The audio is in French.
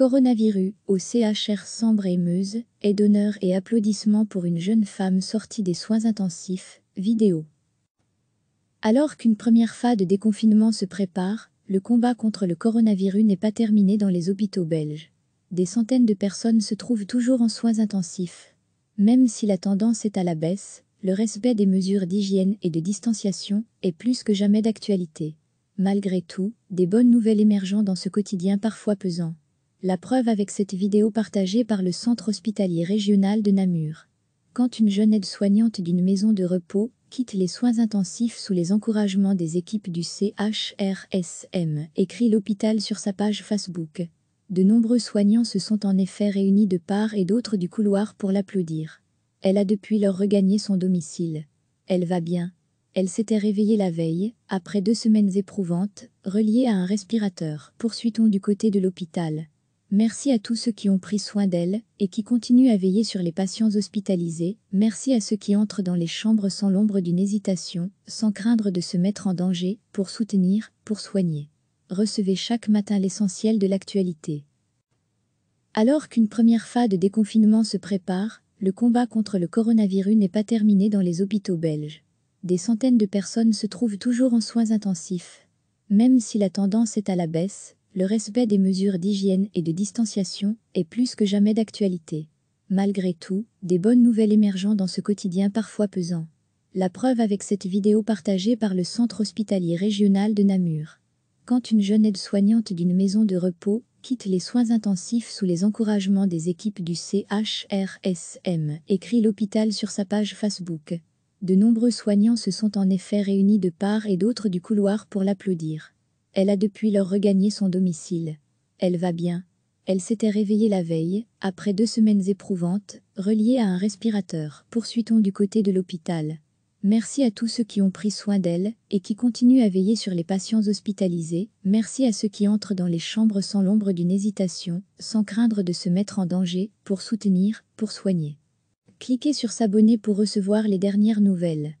Coronavirus au CHR Sambre et Meuse, est d'honneur et applaudissements pour une jeune femme sortie des soins intensifs, vidéo. Alors qu'une première phase de déconfinement se prépare, le combat contre le coronavirus n'est pas terminé dans les hôpitaux belges. Des centaines de personnes se trouvent toujours en soins intensifs. Même si la tendance est à la baisse, le respect des mesures d'hygiène et de distanciation est plus que jamais d'actualité. Malgré tout, des bonnes nouvelles émergent dans ce quotidien parfois pesant. La preuve avec cette vidéo partagée par le Centre hospitalier régional de Namur. Quand une jeune aide-soignante d'une maison de repos quitte les soins intensifs sous les encouragements des équipes du CHRSM, écrit l'hôpital sur sa page Facebook. De nombreux soignants se sont en effet réunis de part et d'autre du couloir pour l'applaudir. Elle a depuis lors regagné son domicile. Elle va bien. Elle s'était réveillée la veille, après deux semaines éprouvantes, reliée à un respirateur. Poursuit-on du côté de l'hôpital. Merci à tous ceux qui ont pris soin d'elle et qui continuent à veiller sur les patients hospitalisés. Merci à ceux qui entrent dans les chambres sans l'ombre d'une hésitation, sans craindre de se mettre en danger, pour soutenir, pour soigner. Recevez chaque matin l'essentiel de l'actualité. Alors qu'une première phase de déconfinement se prépare, le combat contre le coronavirus n'est pas terminé dans les hôpitaux belges. Des centaines de personnes se trouvent toujours en soins intensifs. Même si la tendance est à la baisse, le respect des mesures d'hygiène et de distanciation est plus que jamais d'actualité. Malgré tout, des bonnes nouvelles émergent dans ce quotidien parfois pesant. La preuve avec cette vidéo partagée par le centre hospitalier régional de Namur. Quand une jeune aide-soignante d'une maison de repos quitte les soins intensifs sous les encouragements des équipes du CHRSM, écrit l'hôpital sur sa page Facebook. De nombreux soignants se sont en effet réunis de part et d'autre du couloir pour l'applaudir. Elle a depuis lors regagné son domicile. Elle va bien. Elle s'était réveillée la veille, après deux semaines éprouvantes, reliée à un respirateur. Poursuit-on du côté de l'hôpital. Merci à tous ceux qui ont pris soin d'elle et qui continuent à veiller sur les patients hospitalisés. Merci à ceux qui entrent dans les chambres sans l'ombre d'une hésitation, sans craindre de se mettre en danger, pour soutenir, pour soigner. Cliquez sur s'abonner pour recevoir les dernières nouvelles.